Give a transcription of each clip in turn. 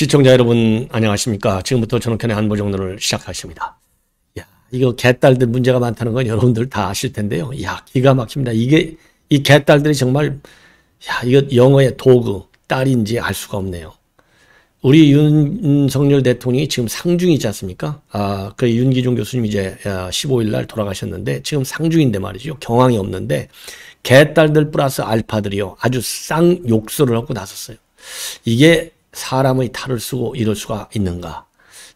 시청자 여러분 안녕하십니까. 지금부터 전원켠의 안보정론을 시작하십니다. 야 이거 개딸들 문제가 많다는 건 여러분들 다 아실 텐데요. 야 기가 막힙니다. 이게 이 개딸들이 정말 야 이거 영어의 도구 딸인지 알 수가 없네요. 우리 윤석열 대통령이 지금 상중이지 않습니까? 아, 그 윤기종 교수님 이제 15일 날 돌아가셨는데 지금 상중인데 말이죠. 경황이 없는데 개딸들 플러스 알파들이요. 아주 쌍 욕설을 하고 나섰어요. 이게 사람의 탈을 쓰고 이럴 수가 있는가?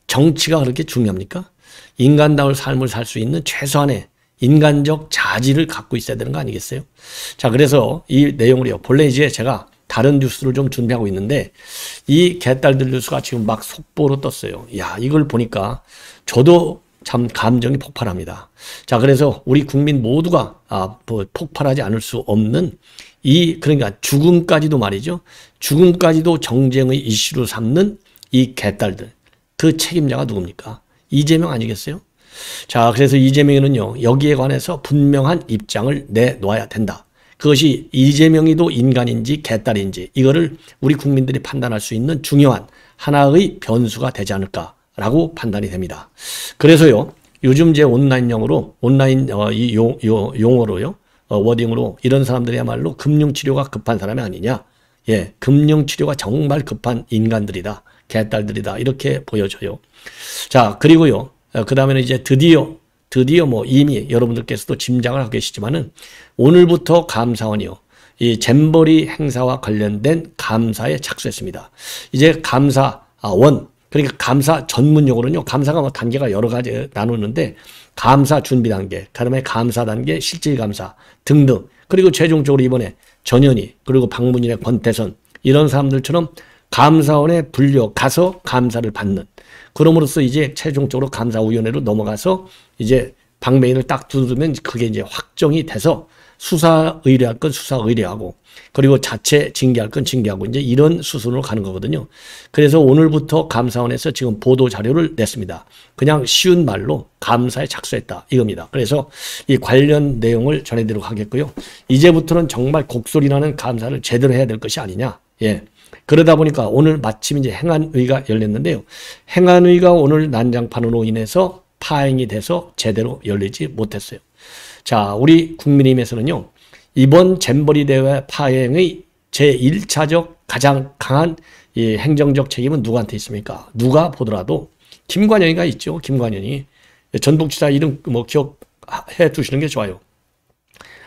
정치가 그렇게 중요합니까? 인간다운 삶을 살 수 있는 최소한의 인간적 자질을 갖고 있어야 되는 거 아니겠어요? 자, 그래서 이 내용으로요. 본래 이제 제가 다른 뉴스를 좀 준비하고 있는데 이 개딸들 뉴스가 지금 막 속보로 떴어요. 야, 이걸 보니까 저도 참 감정이 폭발합니다. 자, 그래서 우리 국민 모두가 아, 뭐, 폭발하지 않을 수 없는 이 그러니까 죽음까지도 말이죠. 죽음까지도 정쟁의 이슈로 삼는 이 개딸들. 그 책임자가 누굽니까? 이재명 아니겠어요? 자, 그래서 이재명이는요, 여기에 관해서 분명한 입장을 내놓아야 된다. 그것이 이재명이도 인간인지 개딸인지 이거를 우리 국민들이 판단할 수 있는 중요한 하나의 변수가 되지 않을까라고 판단이 됩니다. 그래서요, 요즘 제 온라인용으로, 온라인 어, 이 용, 요, 용어로요, 어, 워딩으로 이런 사람들이야말로 금융치료가 급한 사람이 아니냐. 예, 금융 치료가 정말 급한 인간들이다. 개딸들이다. 이렇게 보여줘요. 자, 그리고요. 어, 그 다음에는 이제 드디어, 드디어 뭐 이미 여러분들께서도 짐작을 하고 계시지만은 오늘부터 감사원이요. 이 잼버리 행사와 관련된 감사에 착수했습니다. 이제 감사원, 그러니까 감사 전문 용어로는요. 감사가 뭐 단계가 여러 가지 나누는데 감사 준비 단계, 그다음에 감사 단계, 실질 감사 등등. 그리고 최종적으로 이번에 전현희 그리고 박문인의 권태선 이런 사람들처럼 감사원에 불려 가서 감사를 받는 그럼으로써 이제 최종적으로 감사위원회로 넘어가서 이제 방메인을 딱두드리면 그게 이제 확정이 돼서 수사 의뢰할 건 수사 의뢰하고 그리고 자체 징계할 건 징계하고 이제 이런 수순으로 가는 거거든요. 그래서 오늘부터 감사원에서 지금 보도 자료를 냈습니다. 그냥 쉬운 말로 감사에 착수했다 이겁니다. 그래서 이 관련 내용을 전해드리도록 하겠고요. 이제부터는 정말 곡소리 나는 감사를 제대로 해야 될 것이 아니냐. 예. 그러다 보니까 오늘 마침 이제 행안위가 열렸는데요. 행안위가 오늘 난장판으로 인해서 파행이 돼서 제대로 열리지 못했어요. 자, 우리 국민의힘에서는요. 이번 잼버리 대회 파행의 제1차적 가장 강한 이 행정적 책임은 누구한테 있습니까? 누가 보더라도 김관현이가 있죠. 김관현이. 전북지사 이름 뭐 기억해 두시는 게 좋아요.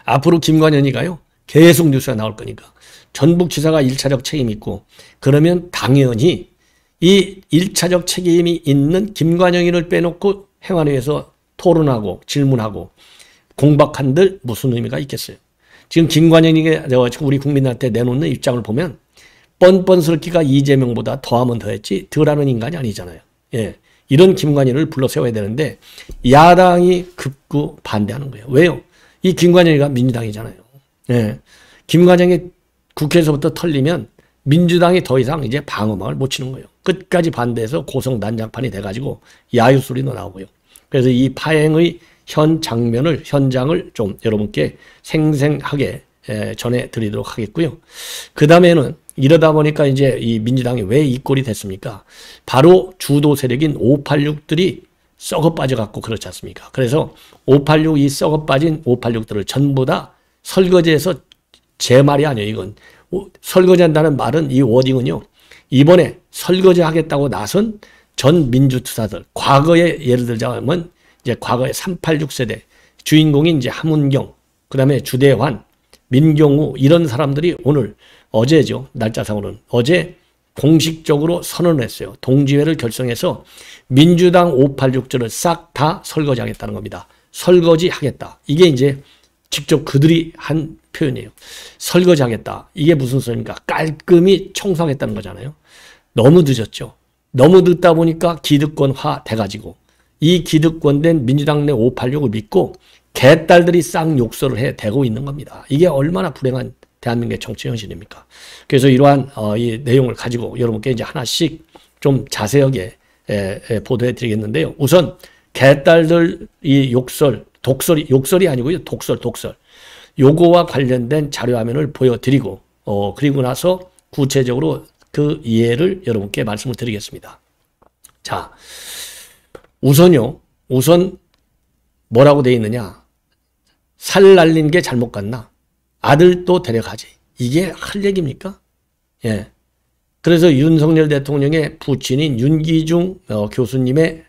앞으로 김관현이가요. 계속 뉴스가 나올 거니까. 전북지사가 1차적 책임 있고 그러면 당연히 이 1차적 책임이 있는 김관영이를 빼놓고 해관위에서 토론하고 질문하고 공박한들 무슨 의미가 있겠어요? 지금 김관영이 우리 국민한테 내놓는 입장을 보면 뻔뻔스럽기가 이재명보다 더하면 더했지 덜하는 인간이 아니잖아요. 예. 이런 김관희를 불러 세워야 되는데 야당이 극구 반대하는 거예요. 왜요? 이 김관영이가 민주당이잖아요. 예. 김관영이 국회에서부터 털리면 민주당이 더 이상 이제 방어망을 못 치는 거예요. 끝까지 반대해서 고성 난장판이 돼가지고 야유 소리도 나오고요. 그래서 이 파행의 현 장면을 현장을 좀 여러분께 생생하게 전해드리도록 하겠고요. 그 다음에는 이러다 보니까 이제 이 민주당이 왜 이 꼴이 됐습니까? 바로 주도 세력인 586들이 썩어 빠져갖고 그렇지 않습니까? 그래서 586이 썩어 빠진 586들을 전부 다 설거지해서 제 말이 아니에요. 이건 설거지한다는 말은 이 워딩은요. 이번에 설거지하겠다고 나선 전 민주투사들 과거에 예를 들자면 이제 과거에 386 세대 주인공인 이제 함은경 그다음에 주대환 민경우 이런 사람들이 오늘 어제죠 날짜상으로는 어제 공식적으로 선언했어요 을 동지회를 결성해서 민주당 586조를 싹 다 설거지하겠다는 겁니다 설거지하겠다 이게 이제 직접 그들이 한 표현이에요. 설거지하겠다. 이게 무슨 소리입니까? 깔끔히 청소하겠다는 거잖아요. 너무 늦었죠. 너무 늦다 보니까 기득권화 돼가지고 이 기득권된 민주당 내 586을 믿고 개딸들이 쌍 욕설을 해 대고 있는 겁니다. 이게 얼마나 불행한 대한민국의 정치 현실입니까? 그래서 이러한 어, 이 내용을 가지고 여러분께 이제 하나씩 좀 자세하게 에, 에, 보도해 드리겠는데요. 우선 개딸들 이 욕설, 독설이 욕설이 아니고요. 독설, 독설. 요거와 관련된 자료화면을 보여드리고 어, 그리고 나서 구체적으로 그이해를 여러분께 말씀을 드리겠습니다. 자, 우선요. 우선 뭐라고 되어 있느냐. 살 날린 게 잘못 갔나? 아들도 데려가지. 이게 할 얘기입니까? 예. 그래서 윤석열 대통령의 부친인 윤기중 어, 교수님의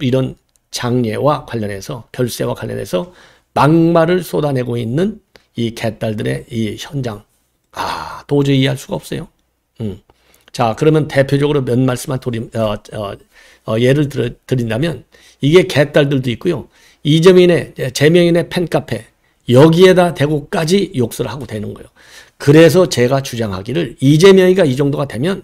이런 장례와 관련해서 별세와 관련해서 막말을 쏟아내고 있는 이 개딸들의 이 현장. 아, 도저히 이해할 수가 없어요. 음. 자, 그러면 대표적으로 몇 말씀만 도림, 어, 어, 어, 예를 들 드린다면, 이게 개딸들도 있고요. 이재민의, 예, 재명인의 팬카페, 여기에다 대고까지 욕설을 하고 되는 거예요. 그래서 제가 주장하기를, 이재명이가 이 정도가 되면,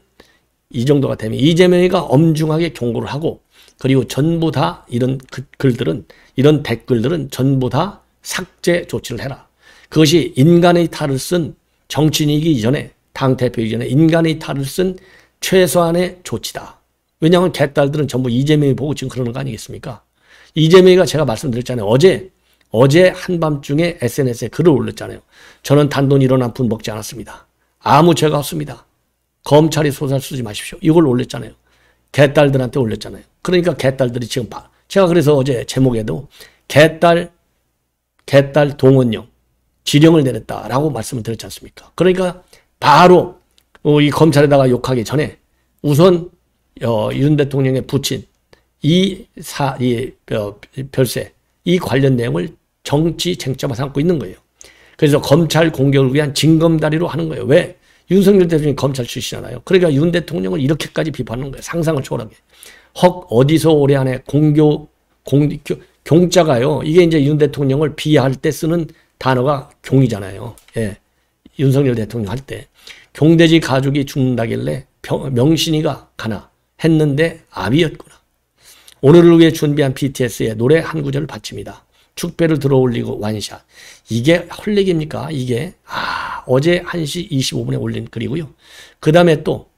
이 정도가 되면, 이재명이가 엄중하게 경고를 하고, 그리고 전부 다 이런 그 글들은, 이런 댓글들은 전부 다 삭제 조치를 해라. 그것이 인간의 탈을 쓴 정치인이기 이전에 당 대표 이전에 인간의 탈을 쓴 최소한의 조치다. 왜냐하면 개딸들은 전부 이재명이 보고 지금 그러는 거 아니겠습니까? 이재명이가 제가 말씀드렸잖아요. 어제 어제 한밤중에 SNS에 글을 올렸잖아요. 저는 단돈 일원한푼 먹지 않았습니다. 아무 죄가 없습니다. 검찰이 소설 쓰지 마십시오. 이걸 올렸잖아요. 개딸들한테 올렸잖아요. 그러니까 개딸들이 지금 봐. 제가 그래서 어제 제목에도 개딸 개딸 동원령 지령을 내렸다라고 말씀을 드렸지 않습니까? 그러니까 바로 어, 이 검찰에다가 욕하기 전에 우선 어, 윤 대통령의 부친 이 사, 이 어, 별세 이 관련 내용을 정치 쟁점화 삼고 있는 거예요. 그래서 검찰 공격을 위한 징검다리로 하는 거예요. 왜? 윤석열 대통령이 검찰 출신이잖아요. 그러니까 윤 대통령을 이렇게까지 비판하는 거예요. 상상을 초월하게. 헉 어디서 올해 안에 공교 공, 교, 경자가요. 이게 이제 윤 대통령을 비하할 때 쓰는 단어가 경이잖아요. 예. 윤석열 대통령 할 때. 경대지 가족이 죽는다길래 병, 명신이가 가나 했는데 아비였구나. 오늘을 위해 준비한 BTS의 노래 한 구절을 바칩니다. 축배를 들어올리고 완샷. 이게 헐릭입니까 이게 아 어제 1시 25분에 올린 글이고요. 그 다음에 또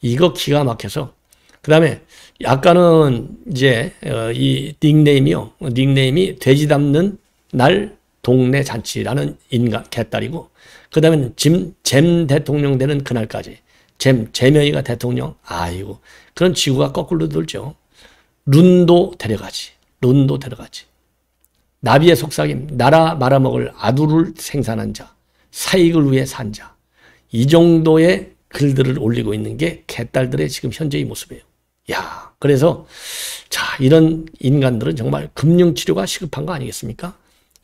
이거 기가 막혀서 그 다음에 약간은 이제 어, 이 닉네임이요. 닉네임이 돼지 담는 날 동네 잔치라는 인간 개딸이고 그 다음에 짐, 잼 대통령 되는 그날까지 잼, 재명이가 대통령 아이고 그런 지구가 거꾸로 돌죠. 룬도 데려가지. 룬도 데려가지. 나비의 속삭임, 나라 말아먹을 아두를 생산한 자, 사익을 위해 산 자. 이 정도의 글들을 올리고 있는 게 개딸들의 지금 현재의 모습이에요. 야, 그래서 자, 이런 인간들은 정말 금융치료가 시급한 거 아니겠습니까?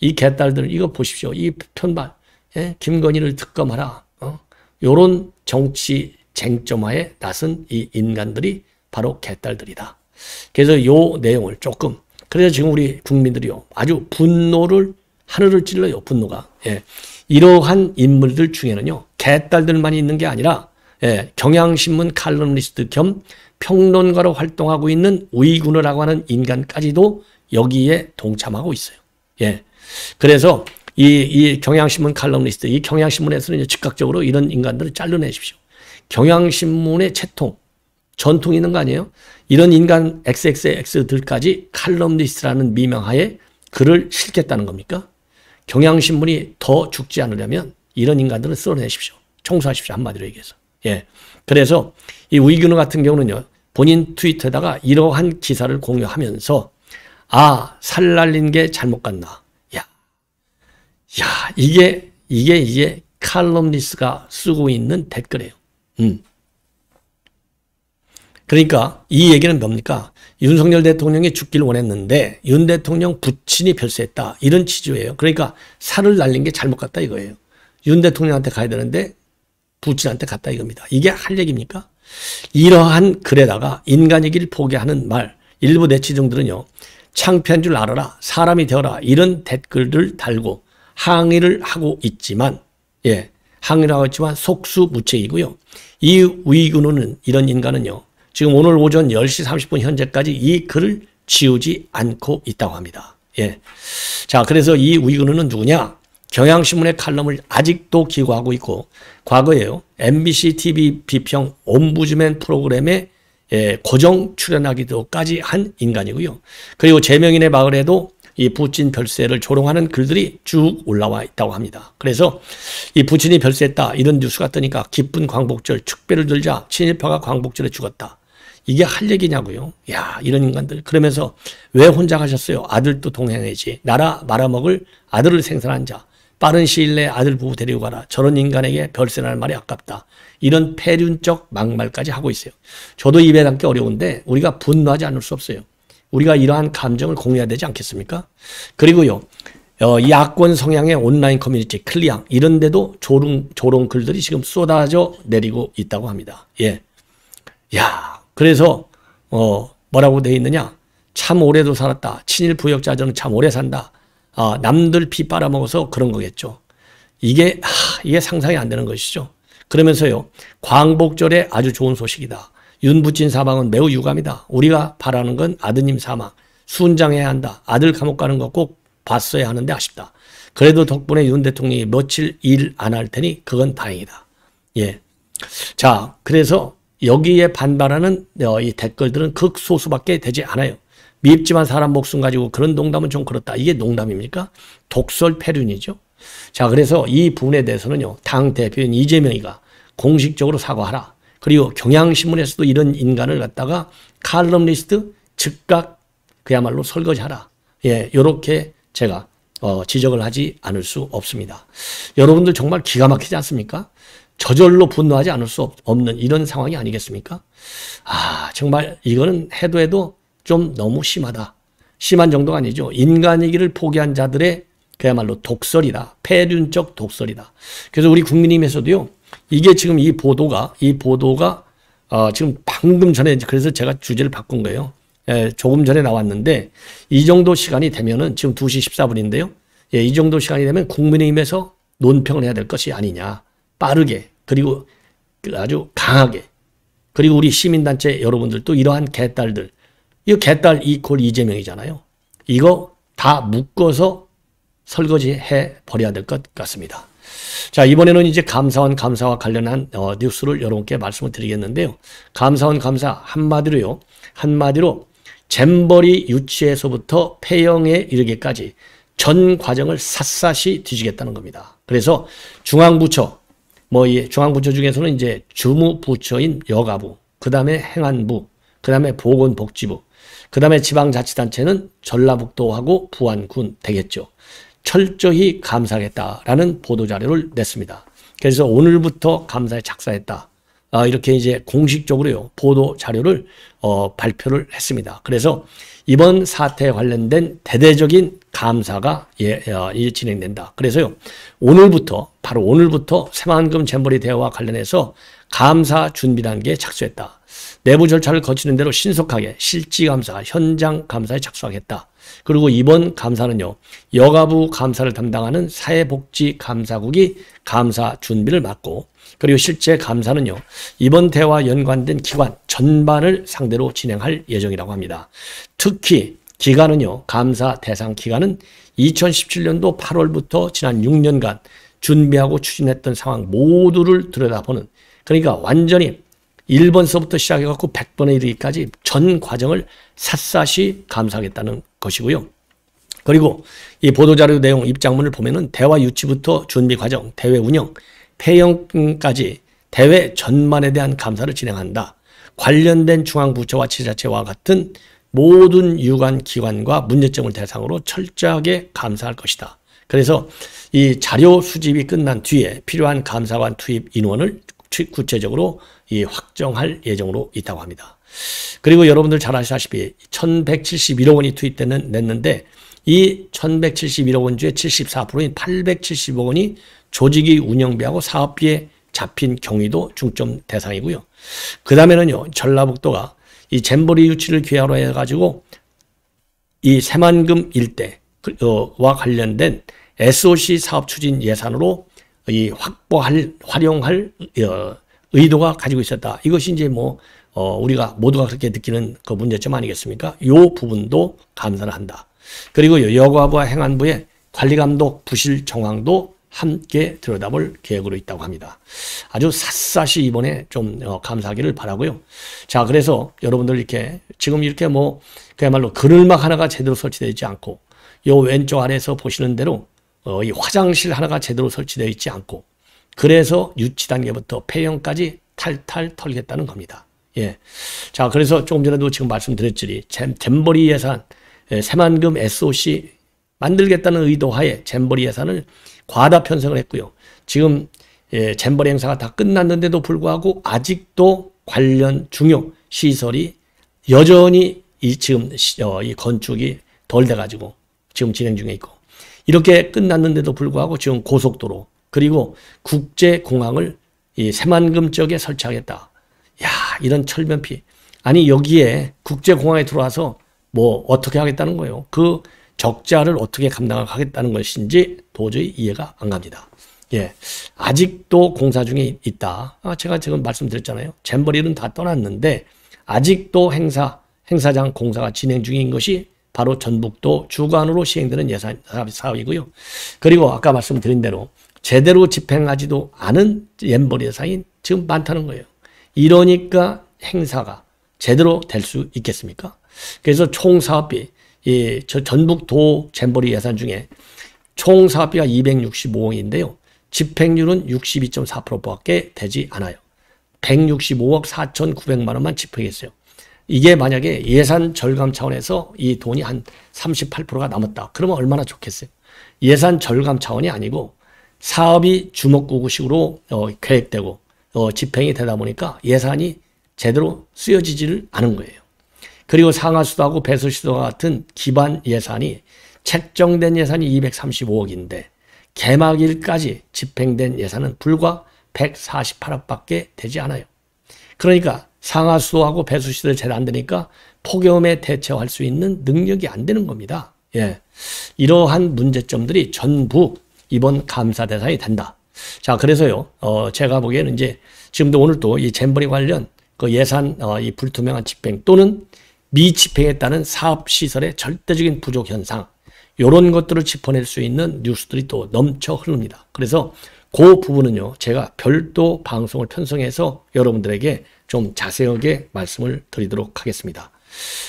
이 개딸들 이거 보십시오. 이 편발. 예? 김건희를 특검하라. 어? 요런 정치 쟁점화에 나선 이 인간들이 바로 개딸들이다. 그래서 요 내용을 조금 그래서 지금 우리 국민들이요 아주 분노를 하늘을 찔러요 분노가 예. 이러한 인물들 중에는요 개딸들만 있는 게 아니라 예. 경향신문 칼럼니스트 겸 평론가로 활동하고 있는 우이군이라고 하는 인간까지도 여기에 동참하고 있어요. 예. 그래서 이, 이 경향신문 칼럼니스트, 이 경향신문에서는 즉각적으로 이런 인간들을 잘라내십시오. 경향신문의 채통, 전통 있는 거 아니에요? 이런 인간 XXX들까지 칼럼니스트라는 미명하에 글을 실겠다는 겁니까? 경향신문이 더 죽지 않으려면 이런 인간들을 쓸어내십시오. 청소하십시오. 한마디로 얘기해서. 예. 그래서 이 우이균호 같은 경우는요. 본인 트위터에다가 이러한 기사를 공유하면서 아, 살 날린 게 잘못 갔나. 야, 이게, 이게, 이게 칼럼니스가 쓰고 있는 댓글이에요. 음. 그러니까 이 얘기는 뭡니까? 윤석열 대통령이 죽기를 원했는데 윤 대통령 부친이 별세했다. 이런 취지예요. 그러니까 살을 날린 게 잘못 갔다 이거예요. 윤 대통령한테 가야 되는데 부친한테 갔다 이겁니다. 이게 할 얘기입니까? 이러한 글에다가 인간이길 포기하는 말 일부 내치정들은요. 창피한 줄 알아라. 사람이 되어라. 이런 댓글들 달고 항의를 하고 있지만 예, 항의를 하고 있지만 속수무책이고요. 이 위군우는 이런 인간은요. 지금 오늘 오전 10시 30분 현재까지 이 글을 지우지 않고 있다고 합니다. 예. 자, 그래서 이 위군우는 누구냐? 경향신문의 칼럼을 아직도 기고하고 있고 과거에요. MBC TV 비평 옴부즈맨 프로그램에 예, 고정 출연하기도까지 한 인간이고요. 그리고 제명인의 마을에도 이 부친 별세를 조롱하는 글들이 쭉 올라와 있다고 합니다. 그래서 이 부친이 별세했다 이런 뉴스가 뜨니까 기쁜 광복절 축배를 들자 친일파가 광복절에 죽었다. 이게 할 얘기냐고요. 야 이런 인간들. 그러면서 왜 혼자 가셨어요? 아들도 동행해지. 나라 말아먹을 아들을 생산한 자. 빠른 시일 내에 아들 부부 데리고 가라. 저런 인간에게 별세라는 말이 아깝다. 이런 폐륜적 막말까지 하고 있어요. 저도 입에 담기 어려운데 우리가 분노하지 않을 수 없어요. 우리가 이러한 감정을 공유해야 되지 않겠습니까? 그리고요. 어, 야권 성향의 온라인 커뮤니티 클리앙 이런 데도 조롱 조롱 글들이 지금 쏟아져 내리고 있다고 합니다. 예. 야, 그래서 어, 뭐라고 돼 있느냐? 참 오래도 살았다. 친일 부역자들은 참 오래 산다. 아, 남들 피 빨아먹어서 그런 거겠죠. 이게 하, 이게 상상이 안 되는 것이죠. 그러면서요. 광복절에 아주 좋은 소식이다. 윤부친 사망은 매우 유감이다. 우리가 바라는 건 아드님 사망. 순장해야 한다. 아들 감옥 가는 거 꼭 봤어야 하는데 아쉽다. 그래도 덕분에 윤 대통령이 며칠 일 안 할 테니 그건 다행이다. 예. 자, 그래서 여기에 반발하는 어, 이 댓글들은 극소수밖에 되지 않아요. 밉지만 사람 목숨 가지고 그런 농담은 좀 그렇다. 이게 농담입니까? 독설 패륜이죠. 자, 그래서 이 부분에 대해서는요, 당 대표인 이재명이가 공식적으로 사과하라. 그리고 경향신문에서도 이런 인간을 갖다가 칼럼리스트 즉각 그야말로 설거지하라. 예, 요렇게 제가 어, 지적을 하지 않을 수 없습니다. 여러분들 정말 기가 막히지 않습니까? 저절로 분노하지 않을 수 없, 는 이런 상황이 아니겠습니까? 아, 정말 이거는 해도 해도 좀 너무 심하다. 심한 정도가 아니죠. 인간이기를 포기한 자들의 그야말로 독설이다. 폐륜적 독설이다. 그래서 우리 국민님에서도요. 이게 지금 이 보도가 이 보도가 어, 지금 방금 전에 그래서 제가 주제를 바꾼 거예요. 예, 조금 전에 나왔는데 이 정도 시간이 되면은 지금 2시 14분인데요. 예, 이 정도 시간이 되면 국민의힘에서 논평을 해야 될 것이 아니냐. 빠르게 그리고 그 아주 강하게 그리고 우리 시민단체 여러분들도 이러한 개딸들 이 개딸 이콜 이재명이잖아요. 이거 다 묶어서 설거지해 버려야 될 것 같습니다. 자, 이번에는 이제 감사원 감사와 관련한 어, 뉴스를 여러분께 말씀을 드리겠는데요. 감사원 감사 한마디로요. 한마디로 잼버리 유치에서부터 폐영에 이르기까지 전 과정을 샅샅이 뒤지겠다는 겁니다. 그래서 중앙부처, 뭐, 이 중앙부처 중에서는 이제 주무부처인 여가부, 그 다음에 행안부, 그 다음에 보건복지부, 그 다음에 지방자치단체는 전라북도하고 부안군 되겠죠. 철저히 감사하겠다라는 보도자료를 냈습니다. 그래서 오늘부터 감사에 착사했다 아, 이렇게 이제 공식적으로요, 보도 자료를, 어, 발표를 했습니다. 그래서 이번 사태에 관련된 대대적인 감사가 예, 예, 진행된다. 그래서요, 오늘부터, 바로 오늘부터 새만금 잼버리 대화와 관련해서 감사 준비 단계에 착수했다. 내부 절차를 거치는 대로 신속하게 실지 감사, 현장 감사에 착수하겠다. 그리고 이번 감사는요. 여가부 감사를 담당하는 사회복지감사국이 감사 준비를 맡고 그리고 실제 감사는요. 이번 대화 연관된 기관 전반을 상대로 진행할 예정이라고 합니다. 특히 기간은요. 감사 대상 기간은 2017년도 8월부터 지난 6년간 준비하고 추진했던 상황 모두를 들여다보는 그러니까 완전히 1번서부터 시작해갖고 100번에 이르기까지 전 과정을 샅샅이 감사하겠다는 것이고요. 그리고 이 보도자료 내용 입장문을 보면은 대화 유치부터 준비 과정, 대회 운영, 폐영까지 대회 전반에 대한 감사를 진행한다. 관련된 중앙부처와 지자체와 같은 모든 유관 기관과 문제점을 대상으로 철저하게 감사할 것이다. 그래서 이 자료 수집이 끝난 뒤에 필요한 감사관 투입 인원을 구체적으로 예, 확정할 예정으로 있다고 합니다. 그리고 여러분들 잘 아시다시피 1171억 원이 투입되는 냈는데 이 1171억 원 중에 74%인 870억 원이 조직이 운영비하고 사업비에 잡힌 경위도 중점 대상이고요. 그 다음에는요. 전라북도가 이 잼버리 유치를 기하로 해가지고 이 새만금 일대와 관련된 SOC 사업 추진 예산으로 이 확보할 활용할 어, 의도가 가지고 있었다. 이것이 이제 뭐 어, 우리가 모두가 그렇게 느끼는 그 문제점 아니겠습니까? 요 부분도 감사를 한다. 그리고 여가부와 행안부의 관리감독 부실 정황도 함께 들여다볼 계획으로 있다고 합니다. 아주 샅샅이 이번에 좀 어, 감사하기를 바라고요. 자, 그래서 여러분들 이렇게 지금 이렇게 뭐 그야말로 그늘막 하나가 제대로 설치되지 어있 않고 요 왼쪽 아래에서 보시는 대로 어, 이 화장실 하나가 제대로 설치되어 있지 않고 그래서 유치 단계부터 폐형까지 탈탈 털겠다는 겁니다. 예. 자, 그래서 조금 전에도 지금 말씀드렸지, 잼버리 예산, 예, 새만금 SOC 만들겠다는 의도하에 잼버리 예산을 과다 편성을 했고요. 지금 예, 잼버리 행사가 다 끝났는데도 불구하고 아직도 관련 중요 시설이 여전히 이 지금 시, 어, 이 건축이 덜 돼가지고 지금 진행 중에 있고 이렇게 끝났는데도 불구하고 지금 고속도로 그리고 국제공항을 이 새만금 쪽에 설치하겠다. 야 이런 철면피. 아니 여기에 국제공항에 들어와서 뭐 어떻게 하겠다는 거예요. 그 적자를 어떻게 감당하겠다는 것인지 도저히 이해가 안 갑니다. 예, 아직도 공사 중에 있다. 아, 제가 지금 말씀드렸잖아요. 잼버리는 다 떠났는데 아직도 행사, 행사장 공사가 진행 중인 것이 바로 전북도 주관으로 시행되는 예산 사업이고요. 그리고 아까 말씀드린 대로 제대로 집행하지도 않은 엠버리 예산이 지금 많다는 거예요. 이러니까 행사가 제대로 될 수 있겠습니까? 그래서 총 사업비, 예, 저 전북도 잼버리 예산 중에 총 사업비가 265억인데요. 집행률은 62.4%밖에 되지 않아요. 165억 4,900만 원만 집행했어요. 이게 만약에 예산 절감 차원에서 이 돈이 한 38%가 남았다. 그러면 얼마나 좋겠어요? 예산 절감 차원이 아니고 사업이 주먹구구식으로 어, 계획되고 어, 집행이 되다 보니까 예산이 제대로 쓰여지지를 않은 거예요. 그리고 상하수도하고 배수시도와 같은 기반 예산이 책정된 예산이 235억인데 개막일까지 집행된 예산은 불과 148억밖에 되지 않아요. 그러니까 상하수도하고 배수시설잘안 되니까 폭염에 대처할수 있는 능력이 안 되는 겁니다. 예. 이러한 문제점들이 전부 이번 감사 대상이 된다. 자, 그래서요, 어, 제가 보기에는 이제 지금도 오늘 도이 잼버리 관련 그 예산, 어, 이 불투명한 집행 또는 미집행에 따른 사업시설의 절대적인 부족 현상, 요런 것들을 짚어낼 수 있는 뉴스들이 또 넘쳐 흐릅니다. 그래서 그 부분은요, 제가 별도 방송을 편성해서 여러분들에게 좀 자세하게 말씀을 드리도록 하겠습니다.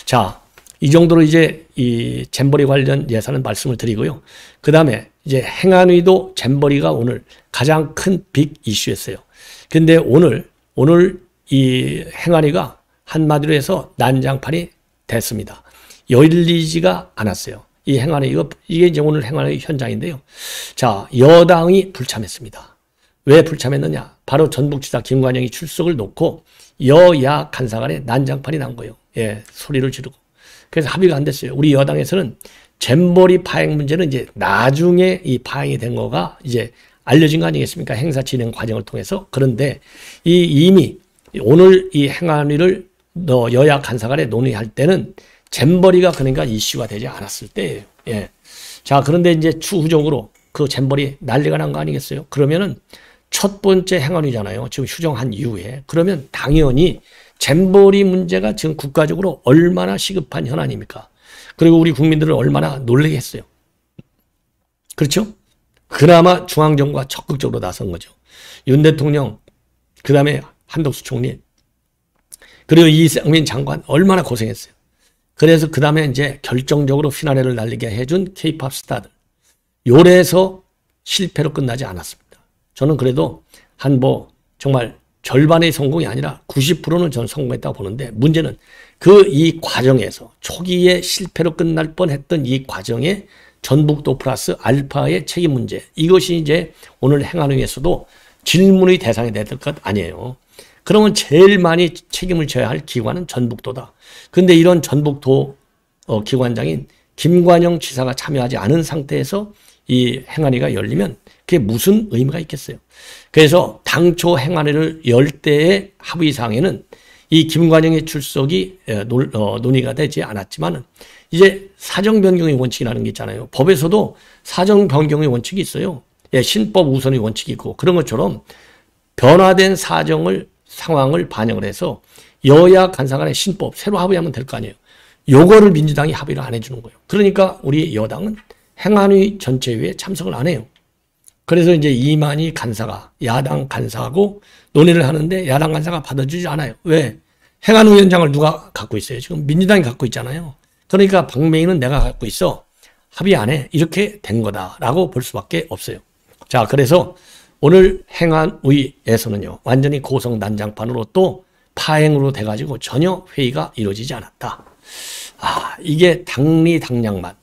자, 이 정도로 이제 이 잼버리 관련 예산은 말씀을 드리고요. 그 다음에 이제 행안위도 잼버리가 오늘 가장 큰 빅 이슈였어요. 근데 오늘, 오늘 이 행안위가 한마디로 해서 난장판이 됐습니다. 열리지가 않았어요. 이 행안의 이거 이게 이제 오늘 행안의 현장인데요. 자, 여당이 불참했습니다. 왜 불참했느냐? 바로 전북지사 김관영이 출석을 놓고 여야 간사 간에 난장판이 난 거예요. 예, 소리를 지르고. 그래서 합의가 안 됐어요. 우리 여당에서는 잼버리 파행 문제는 이제 나중에 이 파행이 된 거가 이제 알려진 거 아니겠습니까? 행사 진행 과정을 통해서. 그런데 이 이미 오늘 이 행안위를 여야 간사 간에 논의할 때는 잼버리가 그러니까 이슈가 되지 않았을 때예요. 예. 자, 그런데 이제 추후정으로 그 잼버리 난리가 난 거 아니겠어요? 그러면은 첫 번째 행안위잖아요 지금 휴정한 이후에. 그러면 당연히 잼버리 문제가 지금 국가적으로 얼마나 시급한 현안입니까? 그리고 우리 국민들을 얼마나 놀래게 했어요. 그렇죠? 그나마 중앙정부가 적극적으로 나선 거죠. 윤 대통령, 그 다음에 한덕수 총리, 그리고 이상민 장관 얼마나 고생했어요. 그래서 그 다음에 이제 결정적으로 피나레를 날리게 해준 케이팝 스타들. 요래서 실패로 끝나지 않았습니다. 저는 그래도 한 뭐 정말 절반의 성공이 아니라 90%는 전 성공했다고 보는데 문제는 그 이 과정에서 초기에 실패로 끝날 뻔했던 이 과정에 전북도 플러스 알파의 책임 문제 이것이 이제 오늘 행하는위에서도 질문의 대상이 될 것 아니에요. 그러면 제일 많이 책임을 져야 할 기관은 전북도다. 근데 이런 전북도 어, 기관장인 김관영 지사가 참여하지 않은 상태에서 이 행안위가 열리면 그게 무슨 의미가 있겠어요. 그래서 당초 행안위를 열 때의 합의사항에는 이 김관영의 출석이 어, 논의가 되지 않았지만 이제 사정 변경의 원칙이라는 게 있잖아요. 법에서도 사정 변경의 원칙이 있어요. 예, 신법 우선의 원칙이 있고 그런 것처럼 변화된 사정을 상황을 반영을 해서 여야 간사 간의 신법 새로 합의하면 될 거 아니에요. 요거를 민주당이 합의를 안 해주는 거예요. 그러니까 우리 여당은 행안위 전체회에 참석을 안 해요. 그래서 이제 이만희 간사가 야당 간사하고 논의를 하는데 야당 간사가 받아주지 않아요. 왜? 행안위원장을 누가 갖고 있어요? 지금 민주당이 갖고 있잖아요. 그러니까 박맹희는 내가 갖고 있어. 합의 안 해. 이렇게 된 거다라고 볼 수밖에 없어요. 자, 그래서 오늘 행안위에서는요 완전히 고성 난장판으로 또 파행으로 돼가지고 전혀 회의가 이루어지지 않았다. 아, 이게 당리당량만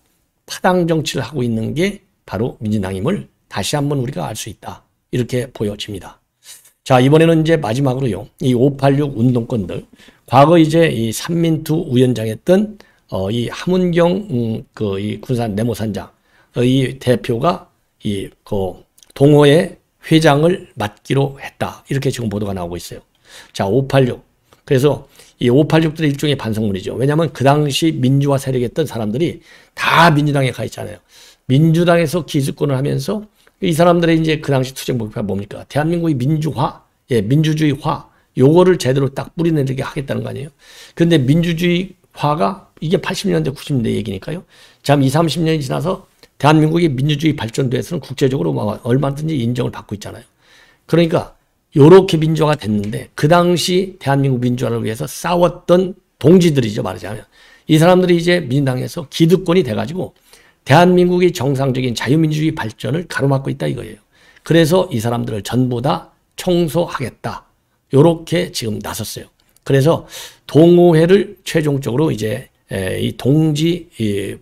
파당 정치를 하고 있는 게 바로 민주당임을 다시 한번 우리가 알 수 있다. 이렇게 보여집니다. 자, 이번에는 이제 마지막으로요. 이 586 운동권들. 과거 이제 이 삼민투 우연장했던 어, 이 함은경 음, 그이 군산 내모산장 이 대표가 이 그 동호회 회장을 맡기로 했다. 이렇게 지금 보도가 나오고 있어요. 자, 586. 그래서 이 586들의 일종의 반성문이죠. 왜냐하면 그 당시 민주화 세력이었던 사람들이 다 민주당에 가 있잖아요. 민주당에서 기득권을 하면서 이 사람들의 이제 그 당시 투쟁 목표가 뭡니까? 대한민국의 민주화, 예, 민주주의화, 요거를 제대로 딱 뿌리내리게 하겠다는 거 아니에요? 그런데 민주주의화가 이게 80년대, 90년대 얘기니까요. 참 20, 30년이 지나서 대한민국이 민주주의 발전도에서는 국제적으로 뭐 얼마든지 인정을 받고 있잖아요. 그러니까 요렇게 민주화가 됐는데 그 당시 대한민국 민주화를 위해서 싸웠던 동지들이죠 말하자면 이 사람들이 이제 민당에서 기득권이 돼가지고 대한민국이 정상적인 자유민주주의 발전을 가로막고 있다 이거예요. 그래서 이 사람들을 전부 다 청소하겠다. 요렇게 지금 나섰어요. 그래서 동호회를 최종적으로 이제 이 동지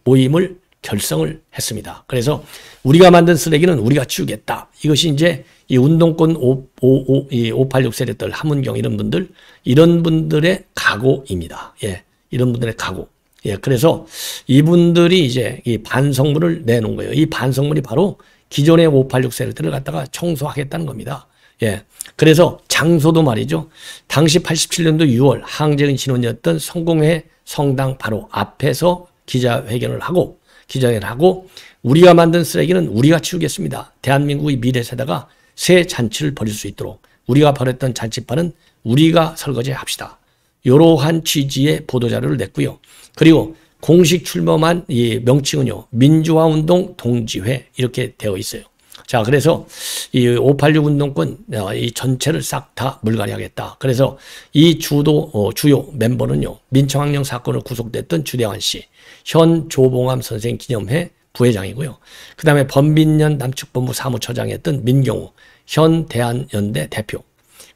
모임을 결성을 했습니다. 그래서 우리가 만든 쓰레기는 우리가 치우겠다. 이것이 이제 이 운동권 586 세대들, 하문경 이런 분들, 이런 분들의 각오입니다. 예. 이런 분들의 각오. 예. 그래서 이분들이 이제 이 반성문을 내놓은 거예요. 이 반성문이 바로 기존의 586 세대들을 갖다가 청소하겠다는 겁니다. 예. 그래서 장소도 말이죠. 당시 87년도 6월 항쟁 신원이었던 성공회 성당 바로 앞에서 기자회견을 하고 기자회견 하고 우리가 만든 쓰레기는 우리가 치우겠습니다. 대한민국의 미래 세대가 새 잔치를 벌일 수 있도록 우리가 벌였던 잔치판은 우리가 설거지합시다. 이러한 취지의 보도자료를 냈고요. 그리고 공식 출범한 이 명칭은요. 민주화운동 동지회 이렇게 되어 있어요. 자, 그래서 이 586 운동권 어, 이 전체를 싹 다 물갈이하겠다. 그래서 이 주도 어, 주요 멤버는요. 민청학령 사건을 구속됐던 주대환 씨, 현 조봉암 선생 기념회 부회장이고요. 그다음에 범민년 남측본부 사무처장이었던 민경우, 현 대한연대 대표.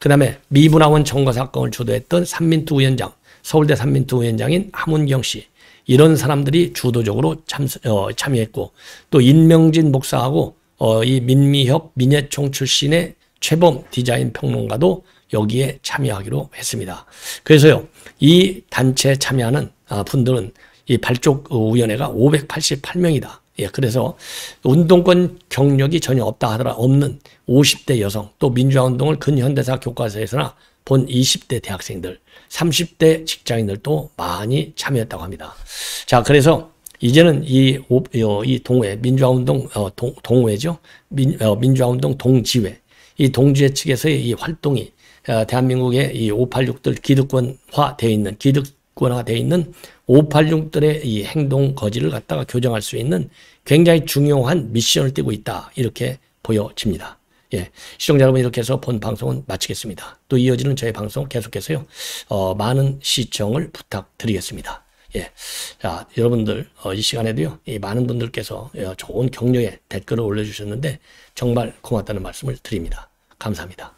그다음에 미분화원 청과 사건을 주도했던 삼민투 위원장, 서울대 삼민투 위원장인 하문경 씨, 이런 사람들이 주도적으로 참, 어, 참여했고 또 인명진 목사하고 어, 이 민미협 민예총 출신의 최범 디자인 평론가도 여기에 참여하기로 했습니다. 그래서요, 이 단체에 참여하는 아, 분들은 이 발족 위원회가 588명이다. 예, 그래서 운동권 경력이 전혀 없다 하더라 없는 50대 여성, 또 민주화 운동을 근현대사 교과서에서나 본 20대 대학생들, 30대 직장인들도 많이 참여했다고 합니다. 자, 그래서 이제는 이, 어, 이 동호회, 민주화운동 어, 동, 동호회죠. 민, 어, 민주화운동 동지회. 이 동지회 측에서의 이 활동이 어, 대한민국의 이 586들 기득권화 되어 있는 기득권화 되어 있는 586들의 이 행동 거지를 갖다가 교정할 수 있는 굉장히 중요한 미션을 띄고 있다. 이렇게 보여집니다. 예, 시청자 여러분 이렇게 해서 본 방송은 마치겠습니다. 또 이어지는 저의 방송 계속해서요. 어, 많은 시청을 부탁드리겠습니다. 예. 자, 여러분들, 어, 이 시간에도요, 이 많은 분들께서 어, 좋은 격려의 댓글을 올려주셨는데, 정말 고맙다는 말씀을 드립니다. 감사합니다.